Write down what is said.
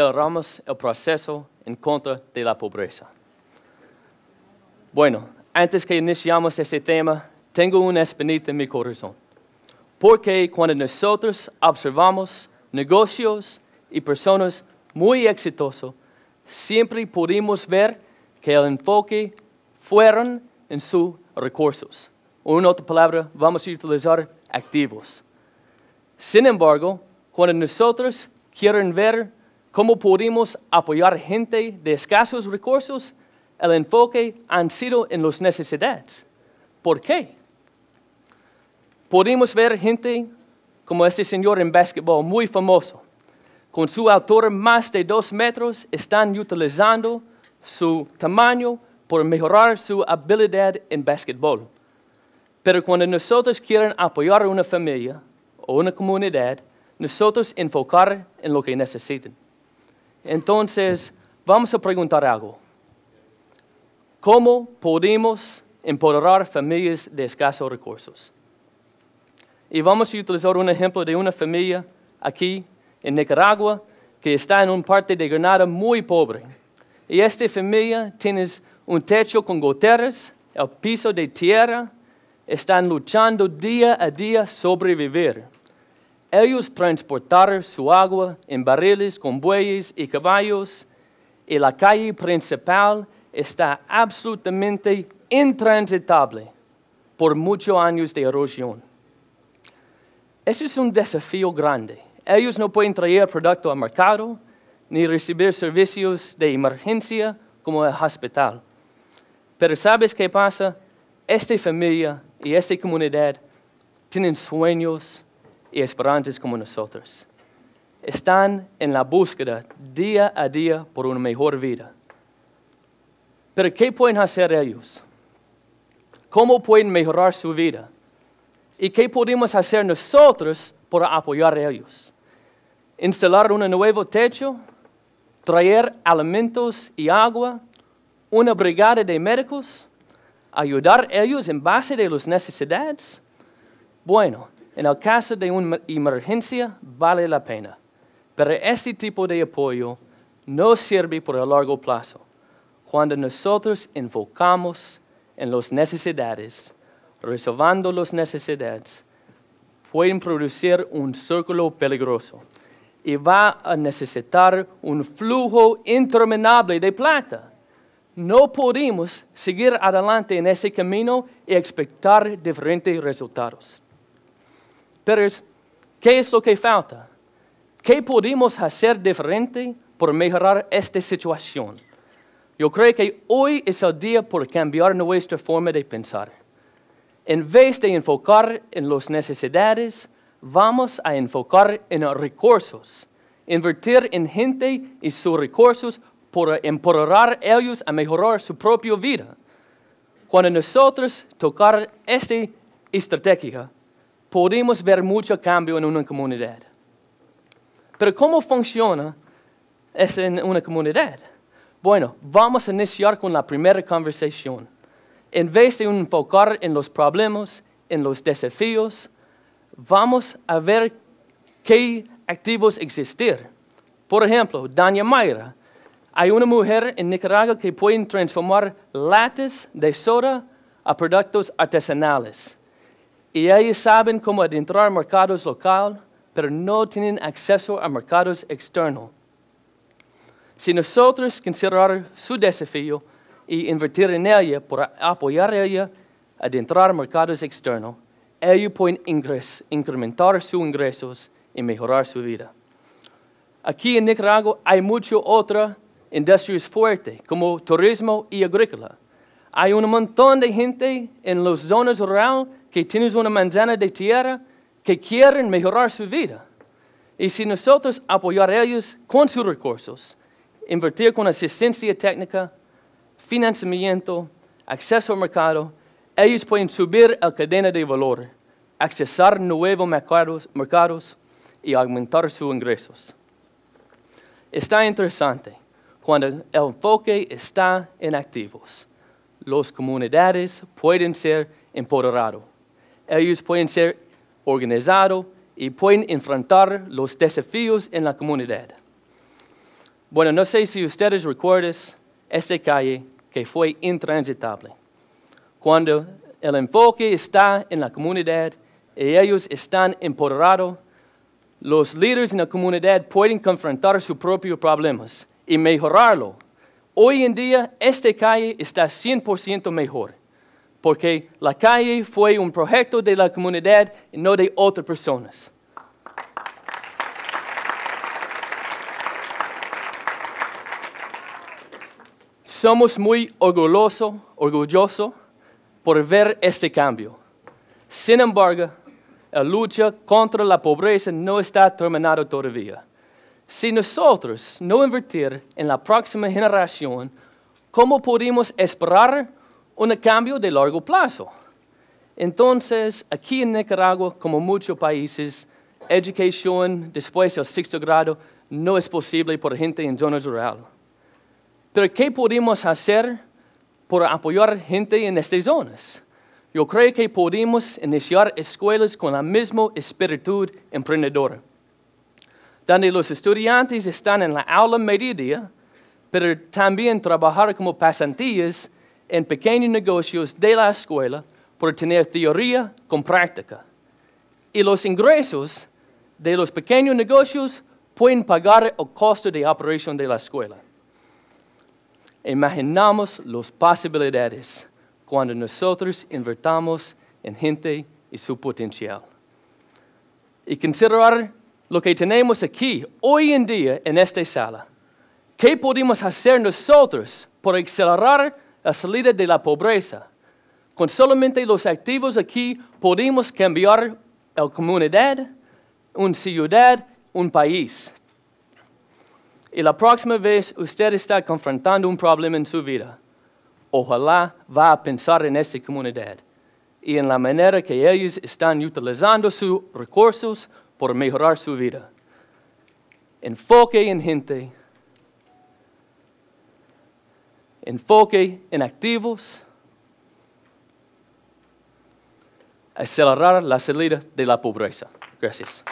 aceleramos el proceso en contra de la pobreza. Bueno, antes que iniciamos este tema, tengo una espinita en mi corazón. Porque cuando nosotros observamos negocios y personas muy exitosos, siempre pudimos ver que el enfoque fueron en sus recursos. O en otra palabra, vamos a utilizar activos. Sin embargo, cuando nosotros quieren ver ¿Cómo podemos apoyar gente de escasos recursos? El enfoque ha sido en las necesidades. ¿Por qué? Podemos ver gente como este señor en básquetbol muy famoso. Con su altura más de dos metros, están utilizando su tamaño para mejorar su habilidad en básquetbol. Pero cuando nosotros quieren apoyar a una familia o una comunidad, nosotros enfocar en lo que necesitan. Entonces, vamos a preguntar algo. ¿Cómo podemos empoderar familias de escasos recursos? Y vamos a utilizar un ejemplo de una familia aquí en Nicaragua que está en un parte de Granada muy pobre. Y esta familia tiene un techo con goteras, el piso de tierra, están luchando día a día sobrevivir ellos transportaron su agua en barriles con bueyes y caballos, y la calle principal está absolutamente intransitable por muchos años de erosión. Ese es un desafío grande. Ellos no pueden traer producto al mercado ni recibir servicios de emergencia como el hospital. Pero ¿sabes qué pasa? Esta familia y esta comunidad tienen sueños, y esperantes como nosotros. Están en la búsqueda día a día por una mejor vida. Pero ¿qué pueden hacer ellos? ¿Cómo pueden mejorar su vida? ¿Y qué podemos hacer nosotros para apoyar a ellos? ¿Instalar un nuevo techo? ¿Traer alimentos y agua? ¿Una brigada de médicos? ¿Ayudar a ellos en base de las necesidades? Bueno, en el caso de una emergencia, vale la pena. Pero este tipo de apoyo no sirve por el largo plazo. Cuando nosotros enfocamos en las necesidades, resolviendo las necesidades, pueden producir un círculo peligroso y va a necesitar un flujo interminable de plata. No podemos seguir adelante en ese camino y esperar diferentes resultados. Pero es, ¿qué es lo que falta? ¿Qué podemos hacer diferente por mejorar esta situación? Yo creo que hoy es el día por cambiar nuestra forma de pensar. En vez de enfocar en las necesidades, vamos a enfocar en los recursos. Invertir en gente y sus recursos para empoderar ellos a mejorar su propia vida. Cuando nosotros tocar esta estrategia, podemos ver mucho cambio en una comunidad. Pero ¿cómo funciona eso en una comunidad? Bueno, vamos a iniciar con la primera conversación. En vez de enfocar en los problemas, en los desafíos, vamos a ver qué activos existir. Por ejemplo, Dania Mayra. Hay una mujer en Nicaragua que puede transformar latas de soda a productos artesanales. Y ellos saben cómo adentrar mercados locales, pero no tienen acceso a mercados externos. Si nosotros considerar su desafío y invertir en ella para apoyar a ella adentrar mercados externos, ellos pueden incrementar sus ingresos y mejorar su vida. Aquí en Nicaragua hay muchas otras industrias fuertes, como turismo y agrícola. Hay un montón de gente en las zonas rurales que tienen una manzana de tierra, que quieren mejorar su vida. Y si nosotros apoyar a ellos con sus recursos, invertir con asistencia técnica, financiamiento, acceso al mercado, ellos pueden subir la cadena de valor, accesar nuevos mercados, mercados y aumentar sus ingresos. Está interesante cuando el enfoque está en activos. Las comunidades pueden ser empoderadas ellos pueden ser organizados y pueden enfrentar los desafíos en la comunidad. Bueno, no sé si ustedes recuerdan esta calle que fue intransitable. Cuando el enfoque está en la comunidad y ellos están empoderados, los líderes en la comunidad pueden confrontar sus propios problemas y mejorarlo. Hoy en día, esta calle está 100% mejor porque la calle fue un proyecto de la comunidad y no de otras personas. Somos muy orgullosos orgulloso por ver este cambio. Sin embargo, la lucha contra la pobreza no está terminada todavía. Si nosotros no invertir en la próxima generación, ¿cómo podemos esperar un cambio de largo plazo. Entonces, aquí en Nicaragua, como muchos países, educación después del sexto grado no es posible por gente en zonas rurales. Pero ¿qué podemos hacer para apoyar gente en estas zonas? Yo creo que podemos iniciar escuelas con la misma espíritu emprendedora, donde los estudiantes están en la aula mediodía, pero también trabajar como pasantías en pequeños negocios de la escuela por tener teoría con práctica. Y los ingresos de los pequeños negocios pueden pagar el costo de operación de la escuela. Imaginamos las posibilidades cuando nosotros invertamos en gente y su potencial. Y considerar lo que tenemos aquí hoy en día en esta sala. ¿Qué podemos hacer nosotros para acelerar la salida de la pobreza. Con solamente los activos aquí podemos cambiar la comunidad, una ciudad, un país. Y la próxima vez usted está confrontando un problema en su vida, ojalá va a pensar en esa comunidad y en la manera que ellos están utilizando sus recursos por mejorar su vida. Enfoque en gente enfoque en activos, acelerar la salida de la pobreza. Gracias.